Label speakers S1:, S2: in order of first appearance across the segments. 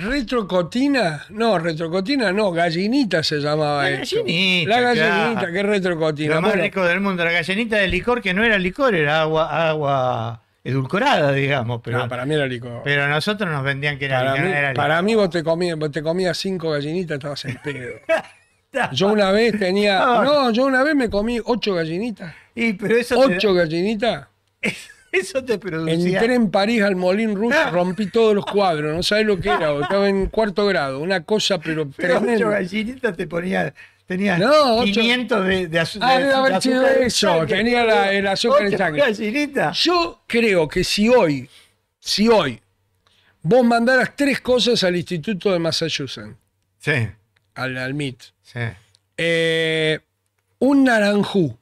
S1: Retrocotina, no, retrocotina no, gallinita se llamaba La gallinita. La gallinita, que retrocotina. Lo más rico del mundo, la gallinita de licor que no era licor, era agua, agua edulcorada, digamos. Pero, no, ah, para mí era licor. Pero a nosotros nos vendían que era, para mí, Para mí vos te comías, vos te comías cinco gallinitas, estabas en pedo. Yo una vez tenía. No, yo una vez me comí ocho gallinitas. Y, pero eso ¿Ocho gallinitas? Eso te producía. Entré en París al Molín rouge ah. rompí todos los cuadros, no sabes lo que era, estaba en cuarto grado, una cosa, pero. Pero ocho gallinitas te ponía... Tenía no, 500 de, de, azúcar. Ah, debe haber sido eso. Tenía la, el azúcar en sangre. Gallinitas. Yo creo que si hoy, si hoy, vos mandaras tres cosas al Instituto de Massachusetts. Sí. Al, MIT. Sí. Eh, un naranjú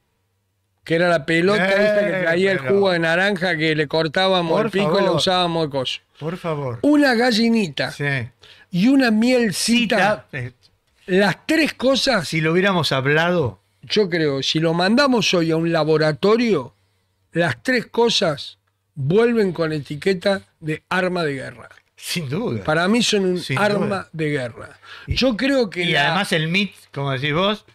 S1: que era la pelota esta que traía el jugo de naranja que le cortábamos el pico y la usábamos de coso. Por favor. Una gallinita y una mielcita. Eh, las tres cosas. Si lo hubiéramos hablado. Yo creo, si lo mandamos hoy a un laboratorio, las tres cosas vuelven con etiqueta de arma de guerra. Sin duda. Para mí son un arma de guerra. yo creo que. Y además el MIT, como decís vos,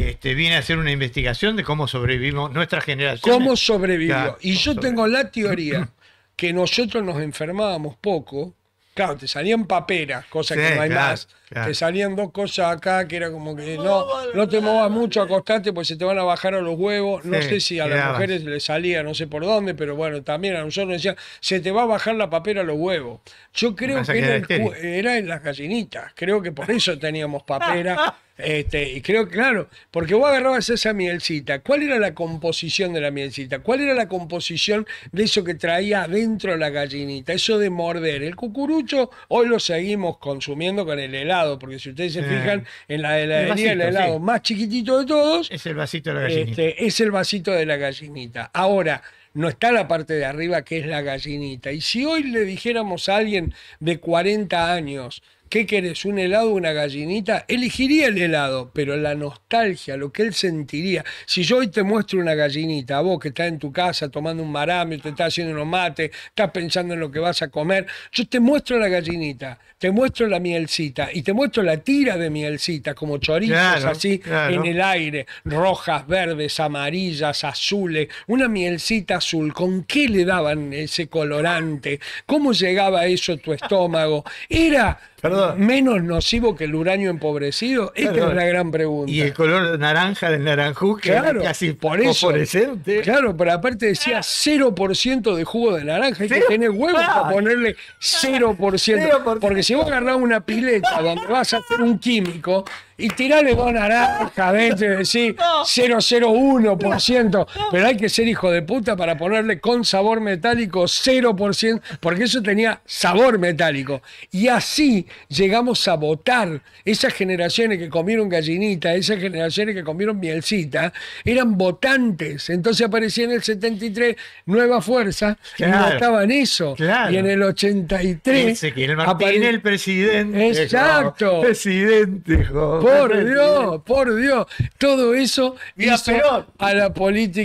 S1: este, viene a hacer una investigación de cómo sobrevivimos nuestra generación. ¿Cómo sobrevivió? y yo tengo la teoría que nosotros nos enfermábamos poco. Claro, te salían paperas, Cosa que no hay más. Te salían dos cosas acá que era como que no, oh, no te muevas mucho, acostate porque se te van a bajar a los huevos. No sé si a las mujeres les salía, no sé por dónde, pero bueno, también a nosotros nos decían, se te va a bajar la papera a los huevos. Yo creo que era, era en las gallinitas, creo que por eso teníamos papera Este, y creo que, claro, porque vos agarrabas esa mielcita, ¿cuál era la composición de la mielcita? ¿Cuál era la composición de eso que traía adentro la gallinita? Eso de morder. El cucurucho hoy lo seguimos consumiendo con el helado, porque si ustedes se eh. fijan, en la heladería el, helado más chiquitito de todos es el vasito de la gallinita. Este, es el vasito de la gallinita. Ahora, no está la parte de arriba que es la gallinita. Y si hoy le dijéramos a alguien de 40 años ¿Qué querés? ¿Un helado o una gallinita? Elegiría el helado, pero la nostalgia, lo que él sentiría. Si yo hoy te muestro una gallinita, a vos que estás en tu casa tomando un marame, te estás haciendo unos mates, estás pensando en lo que vas a comer, yo te muestro la gallinita, te muestro la mielcita y te muestro la tira de mielcita, como chorizos así en el aire, rojas, verdes, amarillas, azules, una mielcita azul. ¿Con qué le daban ese colorante? ¿Cómo llegaba eso a tu estómago? Era menos nocivo que el uranio empobrecido? Esta es la gran pregunta. Y el color naranja del naranjú, que claro, casi por eso, Claro, pero aparte decía 0% ah. de jugo de naranja. Hay que tener huevos para ah. ponerle 0%, Porque si vos agarrás una pileta donde vas a hacer un químico, y tirale dos naranjas, vente, decir no. 0,01%, pero hay que ser hijo de puta para ponerle con sabor metálico 0%, porque eso tenía sabor metálico. Y así llegamos a votar. Esas generaciones que comieron gallinita, esas generaciones que comieron mielcita, eran votantes. Entonces aparecía en el 73 Nueva Fuerza que y votaban eso. Y en el 83... el, Martín, el presidente. Exacto. Presidente, joder por Dios, por Dios. Todo eso y hizo a la política